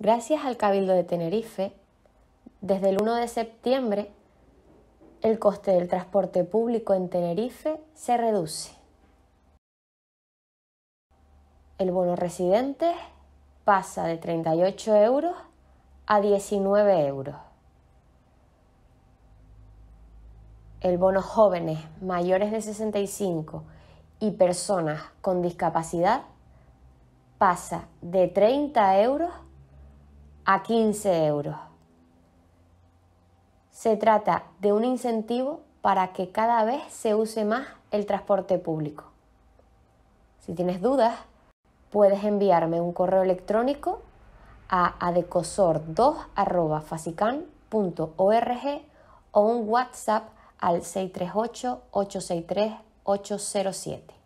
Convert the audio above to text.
Gracias al Cabildo de Tenerife, desde el 1 de septiembre, el coste del transporte público en Tenerife se reduce. El bono residente pasa de 38 euros a 19 euros. El bono jóvenes mayores de 65 y personas con discapacidad pasa de 30 euros a a 15 euros. Se trata de un incentivo para que cada vez se use más el transporte público. Si tienes dudas, puedes enviarme un correo electrónico a adecosor2.facican.org o un WhatsApp al 638-863-807.